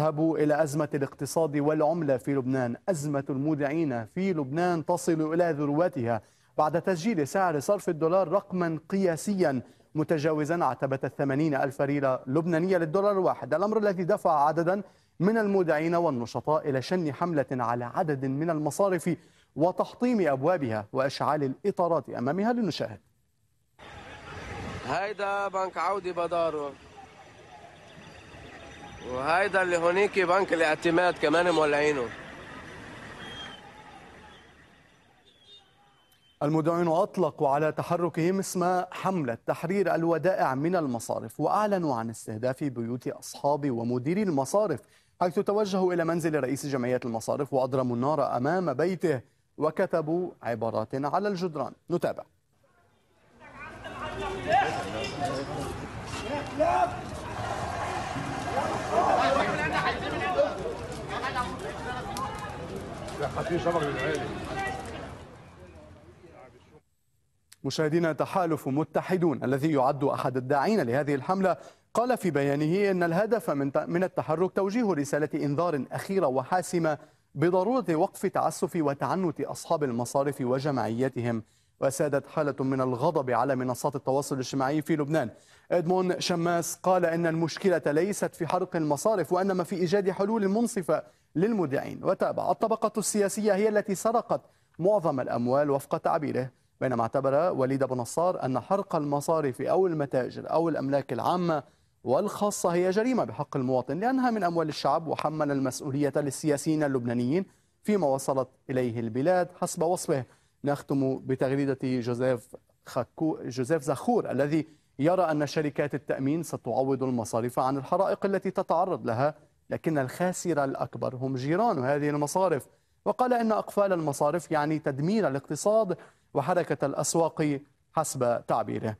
نذهب إلى أزمة الاقتصاد والعملة في لبنان أزمة المودعين في لبنان تصل إلى ذروتها بعد تسجيل سعر صرف الدولار رقما قياسيا متجاوزا عتبة الثمانين ألف ريلة لبنانية للدولار الواحد الأمر الذي دفع عددا من المودعين والنشطاء إلى شن حملة على عدد من المصارف وتحطيم أبوابها وإشعال الإطارات أمامها لنشاهد هيدا بنك عودي بداره وهيدا اللي هونيك بنك الاعتماد كمان مولعينه المدعون أطلقوا على تحركهم اسم حملة تحرير الودائع من المصارف وأعلنوا عن استهداف بيوت أصحاب ومديري المصارف حيث توجهوا إلى منزل رئيس جمعية المصارف وأضرموا النار أمام بيته وكتبوا عبارات على الجدران نتابع مشاهدينا تحالف متحدون الذي يعد احد الداعين لهذه الحمله قال في بيانه ان الهدف من من التحرك توجيه رساله انذار اخيره وحاسمه بضروره وقف تعسف وتعنت اصحاب المصارف وجمعياتهم وسادت حالة من الغضب على منصات التواصل الاجتماعي في لبنان إدمون شماس قال إن المشكلة ليست في حرق المصارف وإنما في إيجاد حلول منصفة للمودعين وتابع الطبقة السياسية هي التي سرقت معظم الأموال وفق تعبيره بينما اعتبر وليد أبو نصار أن حرق المصارف أو المتاجر أو الأملاك العامة والخاصة هي جريمة بحق المواطن لأنها من أموال الشعب وحمل المسؤولية للسياسيين اللبنانيين فيما وصلت إليه البلاد حسب وصفه نختم بتغريدة جوزيف خكو جوزيف زخور الذي يرى أن شركات التأمين ستعوض المصارف عن الحرائق التي تتعرض لها لكن الخاسر الأكبر هم جيران هذه المصارف وقال إن أقفال المصارف يعني تدمير الاقتصاد وحركة الأسواق حسب تعبيره